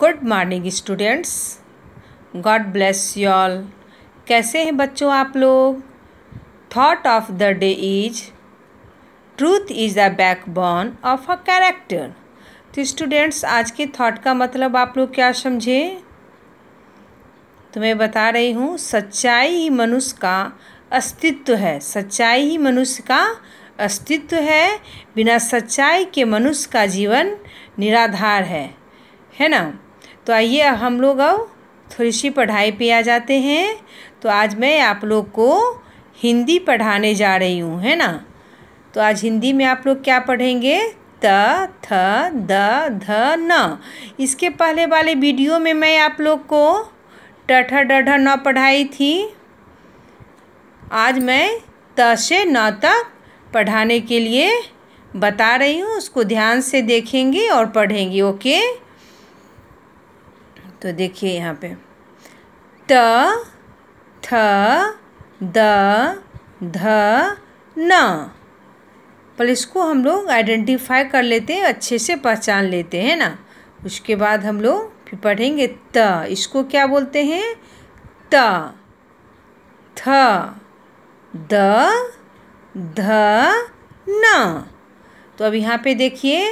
good morning students God bless you all कैसे हैं बच्चों आप लोग thought of the day is truth is the backbone of a character तो students आज के थॉट का मतलब आप लोग क्या समझे तो मैं बता रही हूँ सच्चाई ही मनुष्य का अस्तित्व है सच्चाई ही मनुष्य का अस्तित्व है बिना सच्चाई के मनुष्य का जीवन निराधार है है ना तो आइए हम लोग अब थोड़ी सी पढ़ाई पे आ जाते हैं तो आज मैं आप लोग को हिंदी पढ़ाने जा रही हूँ है ना तो आज हिंदी में आप लोग क्या पढ़ेंगे त थ द ध न इसके पहले वाले वीडियो में मैं आप लोग को टठ ड न पढ़ाई थी आज मैं त से न तक पढ़ाने के लिए बता रही हूँ उसको ध्यान से देखेंगे और पढ़ेंगे ओके तो देखिए यहाँ पे त थ द ध न पर इसको हम लोग आइडेंटिफाई कर लेते हैं अच्छे से पहचान लेते हैं ना उसके बाद हम लोग फिर पढ़ेंगे त इसको क्या बोलते हैं त थ द ध न तो अब यहाँ पे देखिए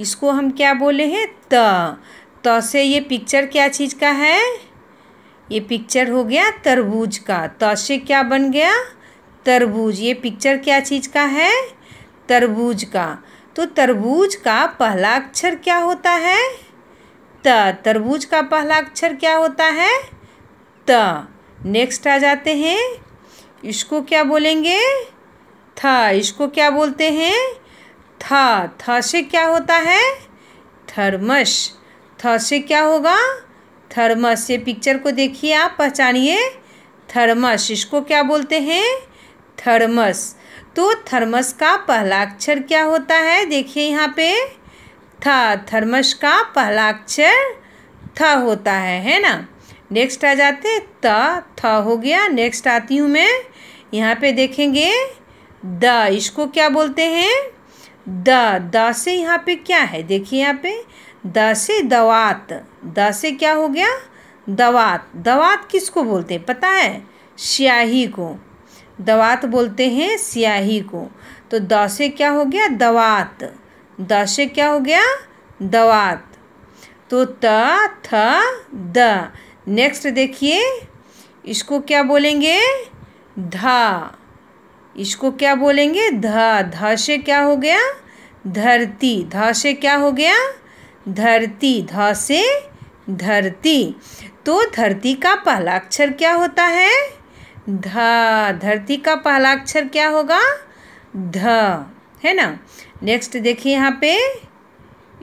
इसको हम क्या बोले हैं त तो से ये पिक्चर क्या चीज़ का है ये पिक्चर हो गया तरबूज का तो से क्या बन गया तरबूज ये पिक्चर क्या चीज़ का है तरबूज का तो तरबूज का पहला अक्षर क्या होता है त तरबूज का पहला अक्षर क्या होता है त नेक्स्ट आ जाते हैं इसको क्या बोलेंगे थ इसको क्या बोलते हैं थ थ से क्या होता है थर्मस थ से क्या होगा थर्मस ये पिक्चर को देखिए आप पहचानिए थर्मस इसको क्या बोलते हैं थर्मस तो थर्मस का पहला अक्षर क्या होता है देखिए यहाँ पे था थर्मस का पहला अक्षर थ होता है है ना नेक्स्ट आ जाते त थ हो गया नेक्स्ट आती हूँ मैं यहाँ पे देखेंगे द इसको क्या बोलते हैं द द से यहाँ पे क्या है देखिए यहाँ पे द से दवात द से क्या हो गया दवात दवात किसको बोलते हैं पता है स्याही को दवात बोलते हैं स्याही को तो द से क्या हो गया दवात द से क्या हो गया दवात तो त थ द नेक्स्ट देखिए इसको क्या बोलेंगे धा इसको क्या बोलेंगे ध ध से क्या हो गया धरती ध से क्या हो गया धरती ध से धरती तो धरती का पहला अक्षर क्या होता है ध धरती का पहला अक्षर क्या होगा ध है ना नेक्स्ट देखिए यहाँ पे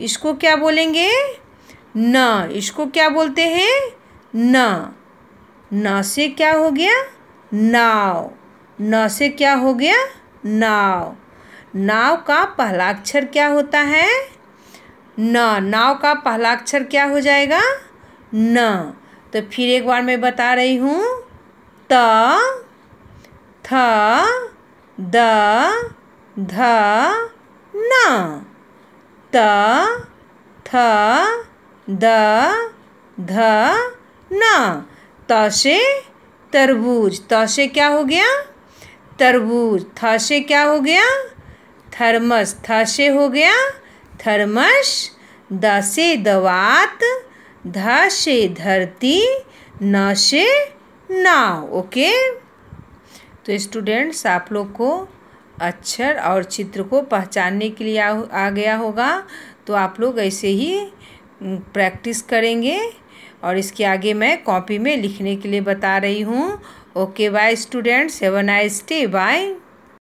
इसको क्या बोलेंगे न इसको क्या बोलते हैं न न से क्या हो गया नाव न से क्या हो गया नाव नाव का पहला अक्षर क्या होता है न नाव का पहला अक्षर क्या हो जाएगा न तो फिर एक बार मैं बता रही हूँ त थ द ध न त थ द ध न त से तरबूज त से क्या हो गया तरबूज थ से क्या हो गया थर्मस थ से हो गया थर्मस द से दवात ध से धरती न से नाव ओके तो स्टूडेंट्स आप लोग को अक्षर और चित्र को पहचानने के लिए आ गया होगा तो आप लोग ऐसे ही प्रैक्टिस करेंगे और इसके आगे मैं कॉपी में लिखने के लिए बता रही हूँ okay bye students have a nice day bye